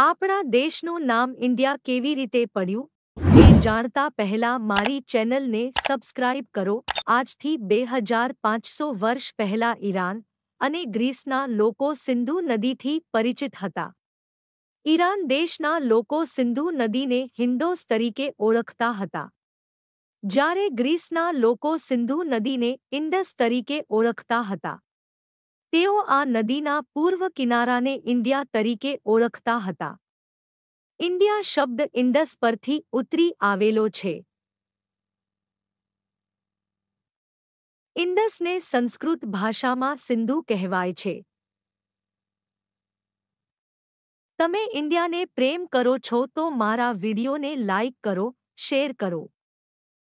આપણા દેશનું નામ ઇન્ડિયા કેવી રીતે પડ્યું એ જાણતા પહેલા મારી ચેનલને સબસ્ક્રાઇબ કરો આજથી બે હજાર પાંચસો વર્ષ પહેલા ઈરાન અને ગ્રીસના લોકો સિંધુ નદીથી પરિચિત હતા ઈરાન દેશના લોકો સિંધુ નદીને હિન્ડોસ તરીકે ઓળખતા હતા જ્યારે ગ્રીસના લોકો સિંધુ નદીને ઇન્ડસ તરીકે ઓળખતા હતા તેઓ આ નદીના પૂર્વ કિનારાને ઇન્ડિયા તરીકે ઓળખતા હતા ઇન્ડિયા શબ્દ ઇન્ડસ પરથી ઉતરી આવેલો છે ઇન્ડસને સંસ્કૃત ભાષામાં સિંધુ કહેવાય છે તમે ઇન્ડિયાને પ્રેમ કરો છો તો મારા વિડિયોને લાઇક કરો શેર કરો